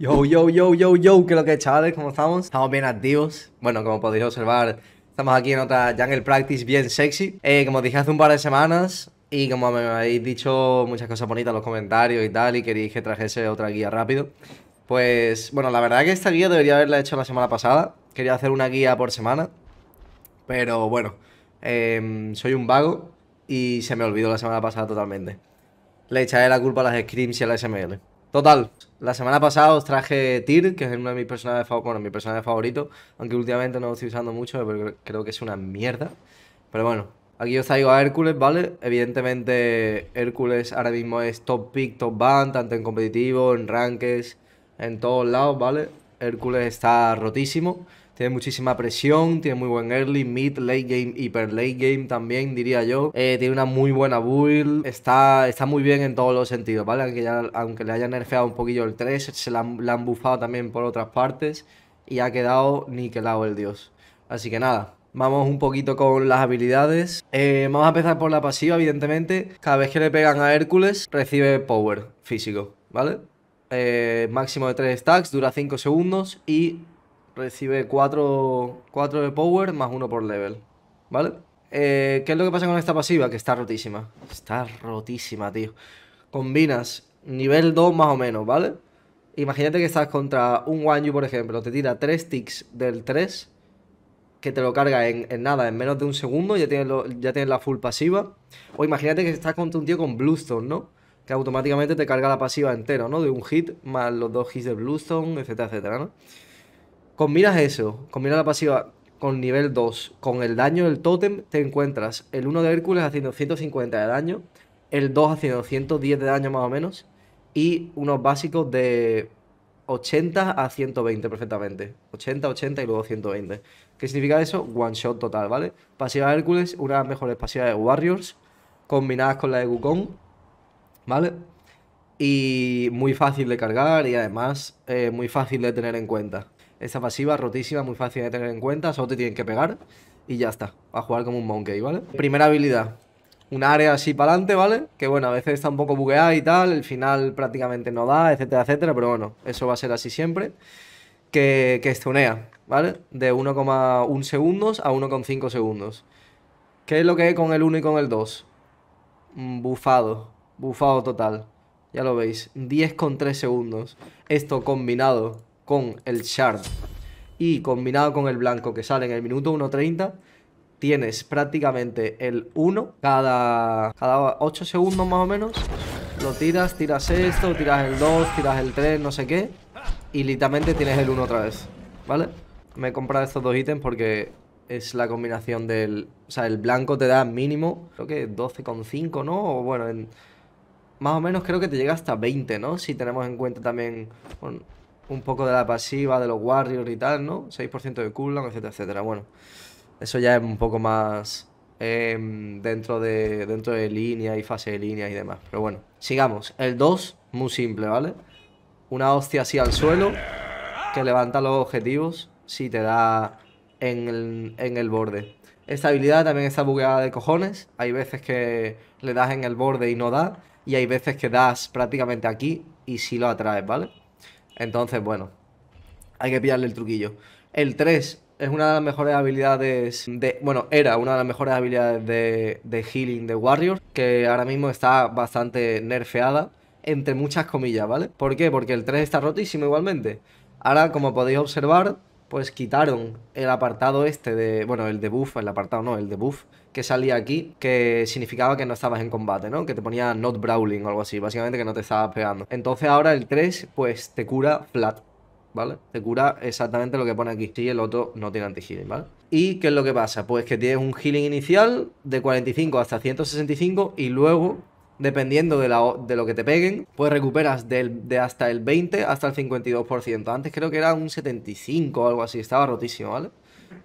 Yo, yo, yo, yo, yo, ¿qué lo que chavales? ¿Cómo estamos? Estamos bien activos. Bueno, como podéis observar, estamos aquí en otra Jungle Practice bien sexy. Eh, como dije hace un par de semanas, y como me habéis dicho muchas cosas bonitas en los comentarios y tal, y queréis que trajese otra guía rápido, pues, bueno, la verdad que esta guía debería haberla hecho la semana pasada. Quería hacer una guía por semana, pero bueno, em, soy un vago y se me olvidó la semana pasada totalmente. Le echaré la culpa a las scrims y a al SML. Total, la semana pasada os traje Tyr, que es uno de mis personajes favoritos, favorito, aunque últimamente no lo estoy usando mucho, pero creo que es una mierda. Pero bueno, aquí os traigo a Hércules, ¿vale? Evidentemente Hércules ahora mismo es top pick, top ban, tanto en competitivo, en rankings, en todos lados, ¿vale? Hércules está rotísimo. Tiene muchísima presión, tiene muy buen early, mid, late game, hiper late game también, diría yo. Eh, tiene una muy buena build, está, está muy bien en todos los sentidos, ¿vale? Aunque, aunque le hayan nerfeado un poquillo el 3, se la, han buffado también por otras partes y ha quedado niquelado el dios. Así que nada, Vamos un poquito con las habilidades. Eh, vamos a empezar por la pasiva, evidentemente. Cada vez que le pegan a Hércules, recibe power físico, ¿vale? Eh, máximo de 3 stacks, dura 5 segundos y recibe 4, de power más uno por level, ¿vale? Eh, ¿Qué es lo que pasa con esta pasiva? Que está rotísima. Está rotísima, tío. Combinas nivel 2 más o menos, ¿vale? Imagínate que estás contra un Wanyu, por ejemplo. Te tira 3 ticks del 3, que te lo carga en, en nada, en menos de un segundo, ya tienes, ya la full pasiva. O imagínate que estás contra un tío con Bluestone, ¿no? que automáticamente te carga la pasiva entero, ¿no? De un hit más los dos hits de Bluestone, etcétera, etcétera, ¿no? Combinas eso, combinas la pasiva con nivel 2, con el daño del tótem, te encuentras el 1 de Hércules haciendo 150 de daño, el 2 haciendo 110 de daño más o menos, y unos básicos de 80 a 120 perfectamente. 80, 80 y luego 120. ¿Qué significa eso? One shot total, ¿vale? Pasiva de Hércules, una de las mejores pasivas de Warriors, combinadas con la de Wukong, ¿vale? Y muy fácil de cargar y además eh, muy fácil de tener en cuenta. Esa pasiva rotísima, muy fácil de tener en cuenta, solo te tienen que pegar y ya está. Va a jugar como un monkey, ¿vale? Primera habilidad, un área así para adelante, ¿vale? Que bueno, a veces está un poco bugueada y tal, el final prácticamente no da, etcétera, etcétera, pero bueno, eso va a ser así siempre. Que, que estunea, ¿vale? De 1,1 segundos a 1,5 segundos. ¿Qué es lo que es con el 1 y con el 2? Mm, bufado, bufado total. Ya lo veis, 10,3 segundos. Esto combinado con el shard y combinado con el blanco que sale en el minuto 1.30, tienes prácticamente el 1 cada, cada 8 segundos más o menos. Lo tiras, tiras esto, tiras el 2, tiras el 3, no sé qué. Y literalmente tienes el 1 otra vez, ¿vale? Me he comprado estos dos ítems porque es la combinación del... O sea, el blanco te da mínimo, creo que 12,5, ¿no? O bueno, en, más o menos creo que te llega hasta 20, ¿no? Si tenemos en cuenta también un poco de la pasiva, de los Warriors y tal, ¿no? 6% de cooldown, etcétera, etcétera. Bueno, eso ya es un poco más em, dentro, de, dentro de línea y fase de línea y demás. Pero bueno, sigamos. El 2, muy simple, ¿vale? Una hostia así al suelo que levanta los objetivos si te da en el, en el borde. Esta habilidad también está bugueada de cojones. Hay veces que le das en el borde y no da. Y hay veces que das prácticamente aquí y si lo atraes, ¿vale? Entonces, bueno, hay que pillarle el truquillo. El 3 es una de las mejores habilidades de... Bueno, era una de las mejores habilidades de, de healing de Warriors, que ahora mismo está bastante nerfeada, entre muchas comillas, ¿vale? ¿Por qué? Porque el 3 está rotísimo igualmente. Ahora, como podéis observar, pues quitaron el apartado este de, bueno, el debuff, el apartado no, el debuff que salía aquí, que significaba que no estabas en combate, ¿no? Que te ponía not brawling o algo así, básicamente que no te estabas pegando. Entonces ahora el 3, pues te cura flat, ¿vale? Te cura exactamente lo que pone aquí, si el otro no tiene anti-healing, ¿vale? ¿Y qué es lo que pasa? Pues que tienes un healing inicial de 45 hasta 165 y luego dependiendo de, lo que te peguen, pues recuperas de hasta el 20 hasta el 52%. Antes creo que era un 75 o algo así, estaba rotísimo, ¿vale?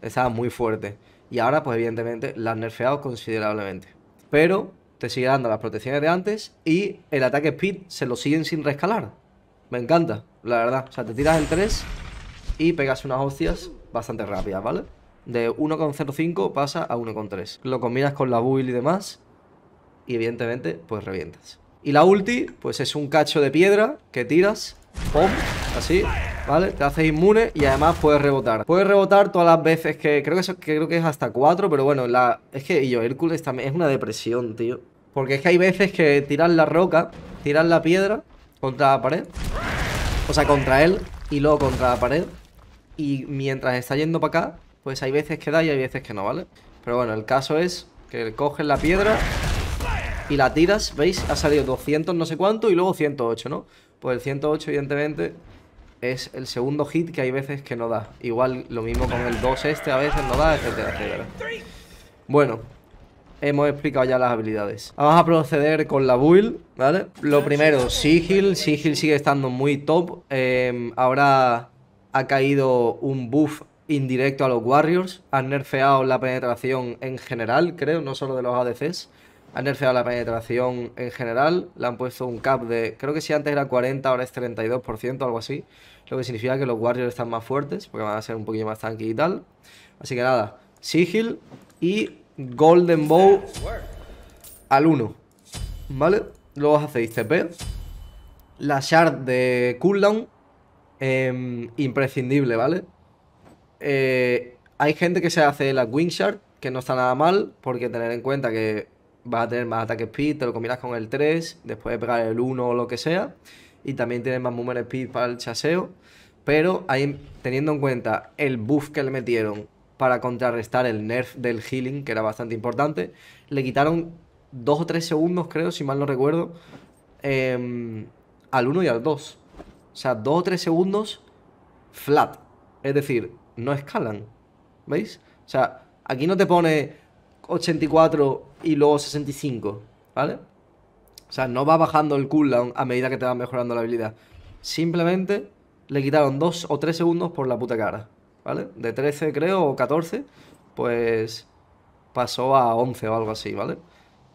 Estaba muy fuerte. Y ahora, pues evidentemente, la han nerfeado considerablemente. Pero te sigue dando las protecciones de antes y el ataque speed se lo siguen sin rescalar. Me encanta, la verdad. O sea, te tiras el 3 y pegas unas hostias bastante rápidas, ¿vale? De 1,05 pasa a 1,3. Lo combinas con la build y demás y evidentemente pues revientas. Y la ulti, pues es un cacho de piedra que tiras, ¡pum! Así, ¿vale? Te haces inmune y además puedes rebotar. Puedes rebotar todas las veces que... Creo que, eso, es hasta cuatro pero bueno, la... Es que yo, Hércules también es una depresión, tío. Porque es que hay veces que tiras la roca, tiras la piedra contra la pared. O sea, contra él y luego contra la pared. Y mientras está yendo para acá, pues hay veces que da y hay veces que no, ¿vale? Pero bueno, el caso es que coges la piedra y la tiras, ¿veis? Ha salido 200 no sé cuánto y luego 108, ¿no? Pues el 108 evidentemente es el segundo hit que hay veces que no da. Igual lo mismo con el 2 este a veces no da, etcétera, etcétera. Bueno, hemos explicado ya las habilidades. Vamos a proceder con la build, ¿vale? Lo primero, Sigil. Sigil sigue estando muy top. Em, ahora ha caído un buff indirecto a los Warriors. Han nerfeado la penetración en general, creo, no solo de los ADCs han nerfeado la penetración en general, le han puesto un cap de, creo que si antes era 40, ahora es 32%, algo así, lo que significa que los Warriors están más fuertes, porque van a ser un poquillo más tanky y tal. Así que nada, Sigil y Golden Bow al 1, ¿vale? Luego os hacéis TP, la Shard de cooldown, em, imprescindible, ¿vale? Eh, hay gente que se hace la Wing Shard, que no está nada mal, porque tener en cuenta que vas a tener más ataque speed, te lo combinas con el 3, después de pegar el 1 o lo que sea, y también tienes más movement speed para el chaseo, pero ahí, teniendo en cuenta el buff que le metieron para contrarrestar el nerf del healing, que era bastante importante, le quitaron 2 o 3 segundos, creo, si mal no recuerdo, em, al 1 y al 2. O sea, 2 o 3 segundos flat. Es decir, no escalan. ¿Veis? O sea, aquí no te pone 84 y luego 65, ¿vale? O sea, no va bajando el cooldown a medida que te va mejorando la habilidad. Simplemente le quitaron 2 o 3 segundos por la puta cara, ¿vale? De 13 creo o 14, pues pasó a 11 o algo así, ¿vale?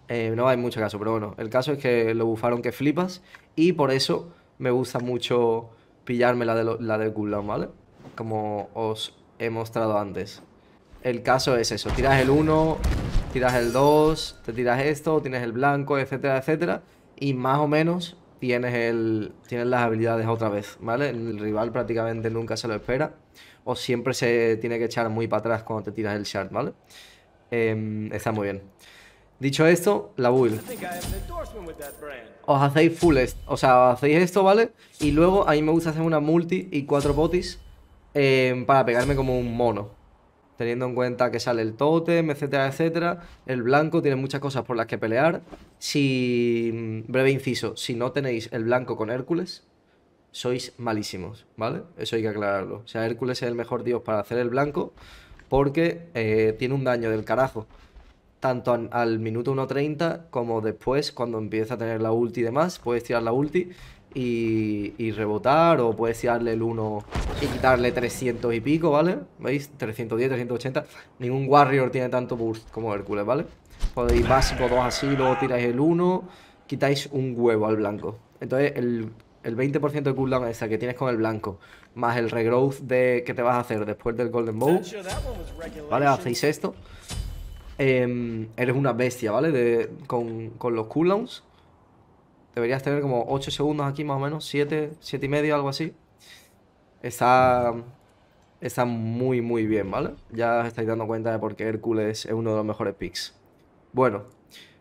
Eh, no hay mucho caso, pero bueno, el caso es que lo bufaron que flipas y por eso me gusta mucho pillarme la del la cooldown, ¿vale? Como os he mostrado antes. El caso es eso, tiras el 1, tiras el 2, te tiras esto, tienes el blanco, etcétera, etcétera. Y más o menos tienes, el, tienes las habilidades otra vez, ¿vale? El rival prácticamente nunca se lo espera. O siempre se tiene que echar muy para atrás cuando te tiras el shard, ¿vale? Em, está muy bien. Dicho esto, la build. Os hacéis full, o sea, hacéis esto, ¿vale? Y luego a mí me gusta hacer una multi y cuatro botis em, para pegarme como un mono, teniendo en cuenta que sale el totem, etcétera, etcétera. El blanco tiene muchas cosas por las que pelear. Si, mm, breve inciso, si no tenéis el blanco con Hércules, sois malísimos, ¿vale? Eso hay que aclararlo. O sea, Hércules es el mejor dios para hacer el blanco porque eh, tiene un daño del carajo. Tanto al minuto 1.30 como después, cuando empieza a tener la ulti y demás, puedes tirar la ulti y, rebotar o puedes darle el 1 y quitarle 300 y pico, ¿vale? ¿Veis? 310, 380. Ningún Warrior tiene tanto boost como Hércules, ¿vale? Podéis básico dos así, luego tiráis el 1, quitáis un huevo al blanco. Entonces el, 20% de cooldown esa que tienes con el blanco, más el regrowth de, que te vas a hacer después del Golden Bow, ¿vale? Hacéis esto. Em, eres una bestia, ¿vale? con, con los cooldowns deberías tener como 8 segundos aquí más o menos, 7, 7 y medio, algo así. Está, está muy, muy bien, ¿vale? Ya os estáis dando cuenta de por qué Hércules es uno de los mejores picks. Bueno,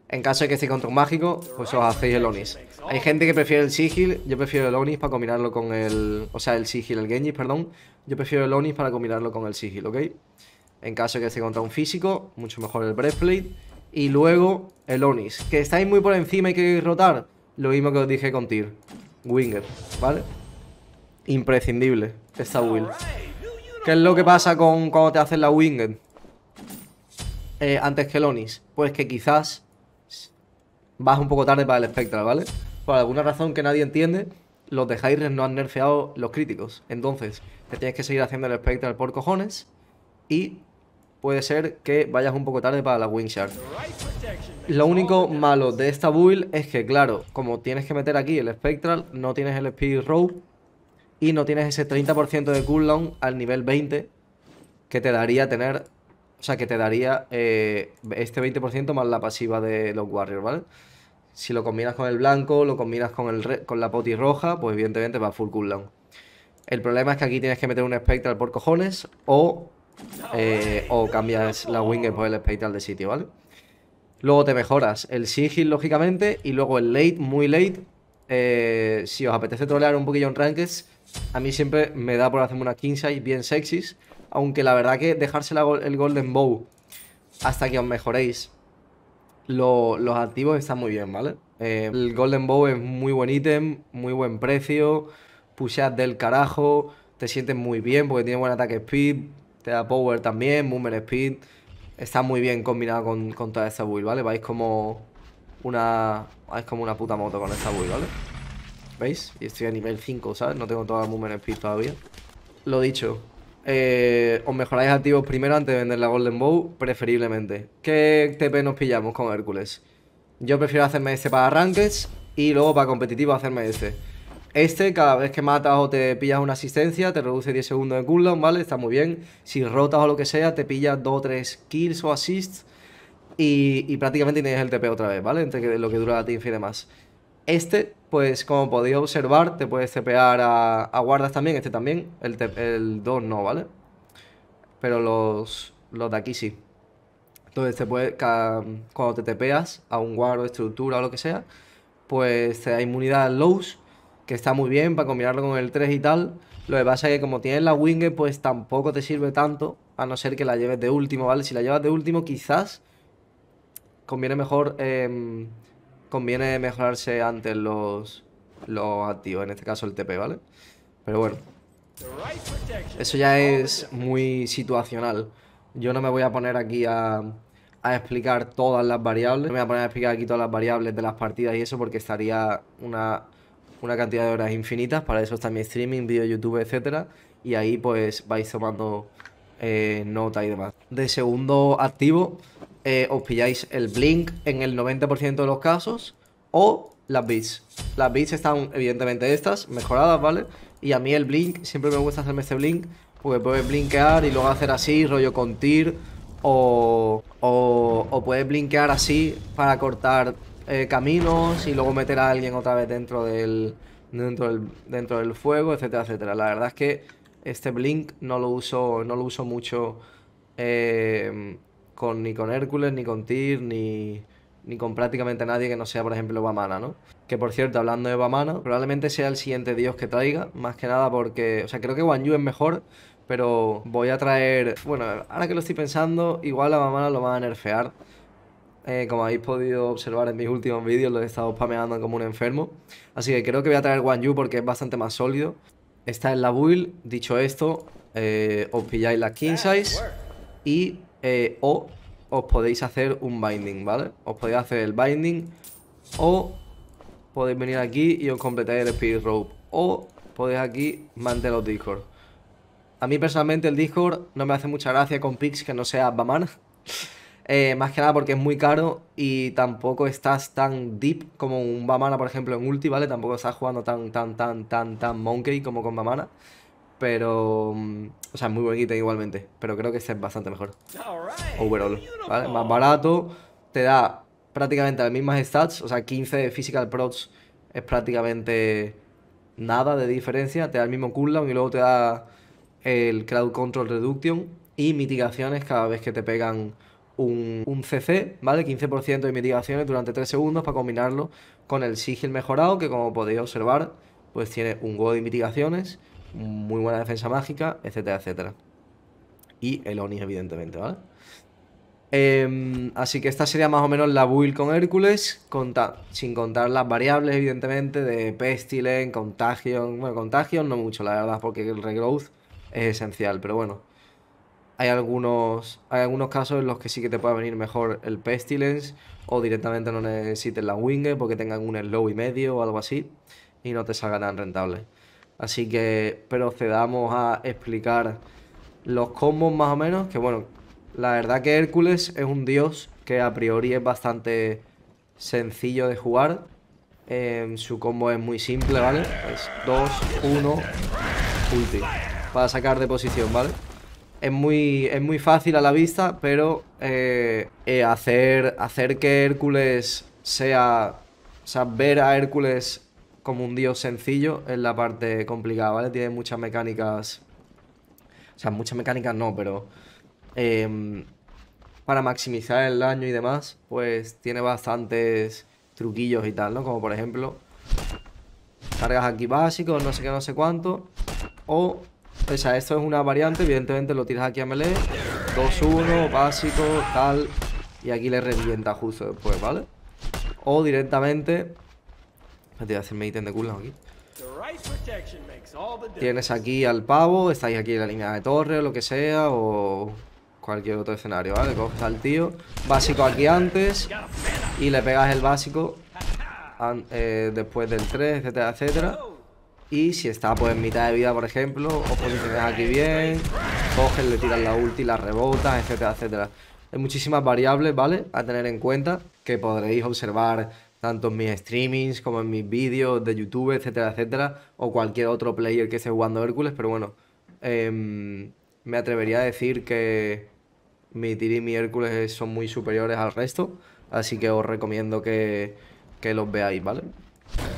en caso de que esté contra un mágico, pues os hacéis el Onis. Hay gente que prefiere el Sigil, yo prefiero el Onis para combinarlo con el... O sea, el Sigil, el Genji, perdón. Yo prefiero el Onis para combinarlo con el Sigil, ¿ok? En caso de que esté contra un físico, mucho mejor el Breastplate. Y luego el Onis. ¿Que estáis muy por encima y queréis rotar? Lo mismo que os dije con Tyr. Winger, ¿vale? Imprescindible esta Will. ¿Qué es lo que pasa con cuando te hacen la Winger? Eh, antes que Lonis. Pues que quizás vas un poco tarde para el Spectral, ¿vale? Por alguna razón que nadie entiende, los de Hyres no han nerfeado los críticos. Entonces, te tienes que seguir haciendo el Spectral por cojones y puede ser que vayas un poco tarde para la Wingshark. Lo único malo de esta build es que, claro, como tienes que meter aquí el Spectral, no tienes el Speed Row y no tienes ese 30% de cooldown al nivel 20 que te daría tener... O sea, que te daría eh, este 20% más la pasiva de los Warriors, ¿vale? Si lo combinas con el blanco, lo combinas con, el con la poti roja, pues evidentemente va full cooldown. El problema es que aquí tienes que meter un Spectral por cojones o eh, o cambias la winger por el espectal de sitio, ¿vale? Luego te mejoras el sigil, lógicamente, y luego el late, muy late. Eh, si os apetece trolear un poquillo en rankings, a mí siempre me da por hacerme unas 15 bien sexys. Aunque la verdad que dejarse el Golden Bow hasta que os mejoréis los activos están muy bien, ¿vale? Eh, el Golden Bow es muy buen ítem, muy buen precio, pusheas del carajo, te sientes muy bien porque tiene buen ataque speed, te da power también, movement speed. Está muy bien combinado con, con toda esta build, ¿vale? Vais como una... Vais como una puta moto con esta build, ¿vale? ¿Veis? Y estoy a nivel 5, ¿sabes? No tengo toda la movement speed todavía. Lo dicho, eh, os mejoráis activos primero antes de vender la Golden Bow, preferiblemente. ¿Qué TP nos pillamos con Hércules? Yo prefiero hacerme este para arranques y luego para competitivo hacerme este. Este, cada vez que matas o te pillas una asistencia, te reduce 10 segundos de cooldown, ¿vale? Está muy bien. Si rotas o lo que sea, te pillas 2 o 3 kills o assists y, prácticamente tienes el TP otra vez, ¿vale? Entre lo que dura la teamfight y demás. Este, pues como podéis observar, te puedes tepear a, guardas también, este también, el, el 2 no, ¿vale? Pero los, los de aquí sí. Entonces se puede, cuando te tepeas a un guardo o estructura o lo que sea, pues te da inmunidad a lows que está muy bien para combinarlo con el 3 y tal. Lo que pasa es que como tienes la wing pues tampoco te sirve tanto, a no ser que la lleves de último, ¿vale? Si la llevas de último, quizás conviene mejor... Em, conviene mejorarse antes los, los activos, en este caso el TP, ¿vale? Pero bueno, eso ya es muy situacional. Yo no me voy a poner aquí a, a explicar todas las variables. No me voy a poner a explicar aquí todas las variables de las partidas y eso porque estaría una una cantidad de horas infinitas, para eso está mi streaming, vídeo, YouTube, etcétera, y ahí pues vais tomando eh, nota y demás. De segundo activo, eh, os pilláis el Blink en el 90% de los casos o las Beats. Las Beats están evidentemente estas, mejoradas, ¿vale? Y a mí el Blink, siempre me gusta hacerme este Blink, porque puedes blinkear y luego hacer así, rollo con tir, o, o, o puedes blinkear así para cortar eh, caminos y luego meter a alguien otra vez dentro del, dentro del, dentro del fuego, etcétera, etcétera. La verdad es que este Blink no lo uso, no lo uso mucho eh, con, ni con Hércules, ni con Tyr, ni, con prácticamente nadie que no sea, por ejemplo, Bamana, Que por cierto, hablando de Bamana, probablemente sea el siguiente dios que traiga, más que nada porque, o sea, creo que Wan es mejor, pero voy a traer, bueno, ahora que lo estoy pensando, igual a Bamana lo va a nerfear. Eh, como habéis podido observar en mis últimos vídeos, lo he estado spameando como un enfermo. Así que creo que voy a traer One porque es bastante más sólido. Está en la build. Dicho esto, eh, os pilláis las King Size y eh, o os podéis hacer un binding, ¿vale? Os podéis hacer el binding o podéis venir aquí y os completáis el speed Rope o podéis aquí mantener los Discord. A mí personalmente el Discord no me hace mucha gracia con picks que no sea Baman. Eh, más que nada porque es muy caro y tampoco estás tan deep como un Bamana, por ejemplo, en ulti, ¿vale? Tampoco estás jugando tan, tan, tan, tan, tan monkey como con Bamana. Pero, mm, o sea, es muy bonita igualmente, pero creo que es bastante mejor. Overall, ¿vale? Más barato, te da prácticamente las mismas stats, o sea, 15 physical prots es prácticamente nada de diferencia, te da el mismo cooldown y luego te da el crowd control reduction y mitigaciones cada vez que te pegan un, CC, ¿vale? 15% de mitigaciones durante 3 segundos para combinarlo con el Sigil mejorado, que como podéis observar, pues tiene un go de mitigaciones, muy buena defensa mágica, etcétera, etcétera. Y el Oni, evidentemente, ¿vale? Em, así que esta sería más o menos la build con Hércules, sin contar las variables, evidentemente, de Pestilen Contagion. Bueno, Contagion no mucho, la verdad, porque el Regrowth es esencial, pero bueno hay algunos, hay algunos casos en los que sí que te puede venir mejor el Pestilence o directamente no necesiten la Winger porque tengan un slow y medio o algo así y no te salga tan rentable. Así que procedamos a explicar los combos más o menos, que bueno, la verdad que Hércules es un dios que a priori es bastante sencillo de jugar. Em, su combo es muy simple, ¿vale? Es 2, 1, ulti. Para sacar de posición, ¿vale? vale es muy, muy fácil a la vista, pero eh, eh, hacer, hacer que Hércules sea, o sea, ver a Hércules como un dios sencillo es la parte complicada, ¿vale? Tiene muchas mecánicas, o sea, muchas mecánicas no, pero em, para maximizar el daño y demás, pues tiene bastantes truquillos y tal, ¿no? Como por ejemplo, cargas aquí básicos, no sé qué, no sé cuánto, o o sea, esto es una variante, evidentemente lo tiras aquí a melee. 2-1, básico, tal. Y aquí le revienta justo después, ¿vale? O directamente... Me voy a ítem de culo aquí. Tienes aquí al pavo, estáis aquí en la línea de torre o lo que sea, o cualquier otro escenario, ¿vale? Coges al tío, básico aquí antes, y le pegas el básico eh, después del 3, etcétera, etcétera. Y si está pues en mitad de vida, por ejemplo, os posicionáis aquí bien, Cogen, le tiran la ulti, la rebotas, etcétera, etcétera. Hay muchísimas variables, ¿vale? A tener en cuenta que podréis observar tanto en mis streamings como en mis vídeos de YouTube, etcétera, etcétera, o cualquier otro player que esté jugando Hércules, pero bueno, em, me atrevería a decir que mi Tiri y mi Hércules son muy superiores al resto, así que os recomiendo que, que los veáis, ¿vale?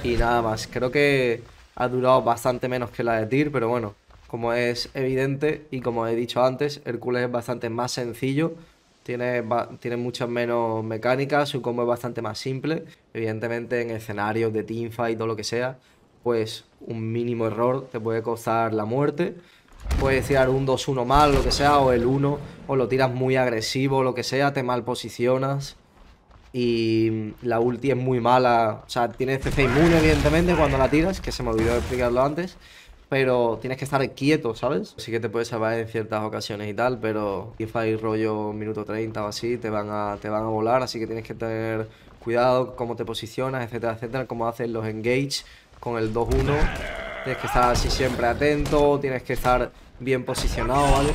Y nada más, creo que ha durado bastante menos que la de Tyr, pero bueno, como es evidente y como he dicho antes, Hércules es bastante más sencillo, tiene, tiene muchas menos mecánicas, su combo es bastante más simple, evidentemente en escenarios de teamfight o lo que sea, pues un mínimo error te puede costar la muerte, puedes tirar un 2-1 mal, lo que sea, o el 1, o lo tiras muy agresivo, lo que sea, te mal posicionas y la ulti es muy mala. O sea, tiene CC inmune, evidentemente, cuando la tiras, que se me olvidó explicarlo antes. Pero tienes que estar quieto, ¿sabes? Sí que te puedes salvar en ciertas ocasiones y tal, pero hay rollo minuto 30 o así, te van, a, te van a volar, así que tienes que tener cuidado cómo te posicionas, etcétera, etcétera, cómo haces los engage con el 2-1. Tienes que estar así siempre atento, tienes que estar bien posicionado, ¿vale?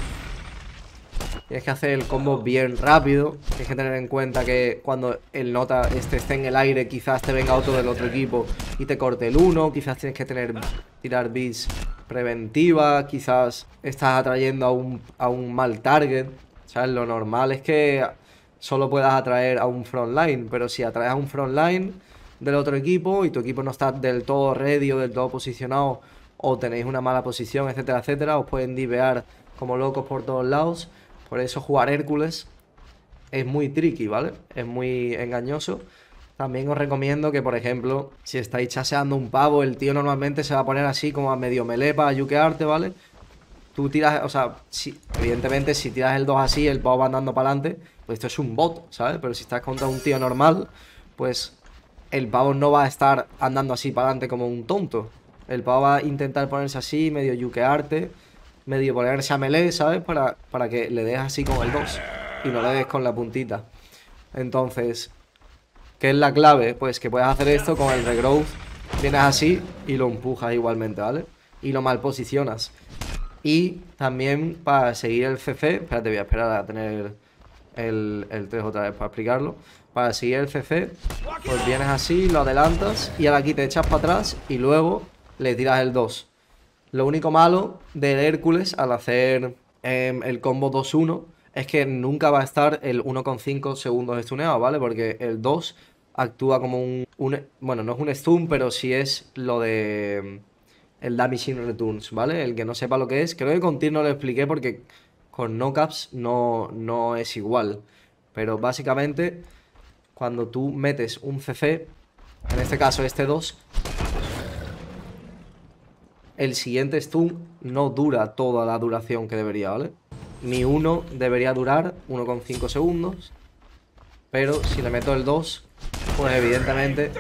Tienes que hacer el combo bien rápido. Tienes que tener en cuenta que cuando el nota este esté en el aire, quizás te venga otro del otro equipo y te corte el uno. Quizás tienes que tener tirar beats preventiva. Quizás estás atrayendo a un, a un mal target. sea, Lo normal es que solo puedas atraer a un frontline. Pero si atraes a un frontline del otro equipo y tu equipo no está del todo ready o del todo posicionado o tenéis una mala posición, etcétera, etcétera, os pueden divear como locos por todos lados. Por eso jugar Hércules es muy tricky, ¿vale? Es muy engañoso. También os recomiendo que, por ejemplo, si estáis chaseando un pavo, el tío normalmente se va a poner así como a medio melepa, a yuquearte, ¿vale? Tú tiras, o sea, si, evidentemente si tiras el 2 así, el pavo va andando para adelante, pues esto es un bot, ¿sabes? Pero si estás contra un tío normal, pues el pavo no va a estar andando así para adelante como un tonto. El pavo va a intentar ponerse así, medio yuquearte medio a melee, ¿sabes? Para, para que le des así con el 2 y no le des con la puntita. Entonces, ¿qué es la clave? Pues que puedes hacer esto con el regrowth. Vienes así y lo empujas igualmente, ¿vale? Y lo mal posicionas. Y también para seguir el CC, espérate, voy a esperar a tener el, el 3 otra vez para explicarlo. Para seguir el CC, pues vienes así, lo adelantas y ahora aquí te echas para atrás y luego le tiras el 2. Lo único malo del Hércules al hacer em, el combo 2-1 es que nunca va a estar el 1,5 segundos estuneado, ¿vale? Porque el 2 actúa como un, Bueno, no es un stun, pero sí es lo de... Em, el in Returns, ¿vale? El que no sepa lo que es. Creo que con ti no lo expliqué porque con no caps no, no es igual. Pero básicamente, cuando tú metes un CC, en este caso este 2, el siguiente stun no dura toda la duración que debería, ¿vale? Mi 1 debería durar 1,5 segundos, pero si le meto el 2, pues evidentemente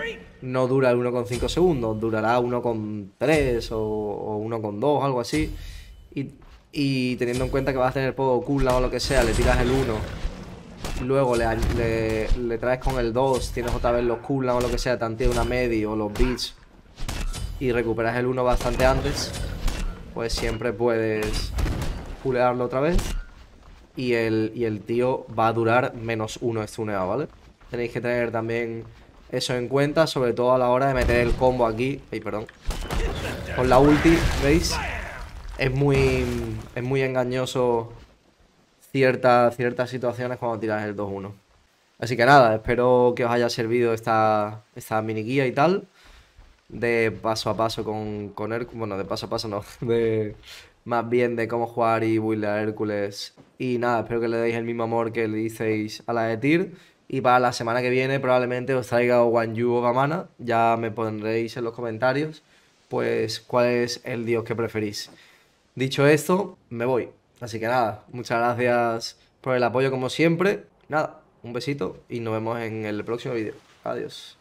no dura el 1,5 segundos, durará 1,3 o, o 1,2, algo así. Y, teniendo en cuenta que vas a tener poco cooldown o lo que sea, le tiras el 1, luego le, traes con el 2, tienes otra vez los cooldown o lo que sea, tantea una media o los bits y recuperas el 1 bastante antes, pues siempre puedes pulearlo otra vez. Y el, y el tío va a durar menos 1 estuneado, ¿vale? Tenéis que tener también eso en cuenta, sobre todo a la hora de meter el combo aquí. Ay, perdón. Con la ulti, ¿veis? Es muy, es muy engañoso ciertas, ciertas situaciones cuando tiras el 2-1. Así que nada, espero que os haya servido esta, esta mini guía y tal de paso a paso con, con Hércules, bueno, de paso a paso no, de, más bien de cómo jugar y buildar a Hércules. Y nada, espero que le deis el mismo amor que le hicéis a la de Tyr. Y para la semana que viene probablemente os traiga One Yu o Gamana, ya me pondréis en los comentarios pues cuál es el dios que preferís. Dicho esto, me voy. Así que nada, muchas gracias por el apoyo como siempre. Nada, un besito y nos vemos en el próximo vídeo. Adiós.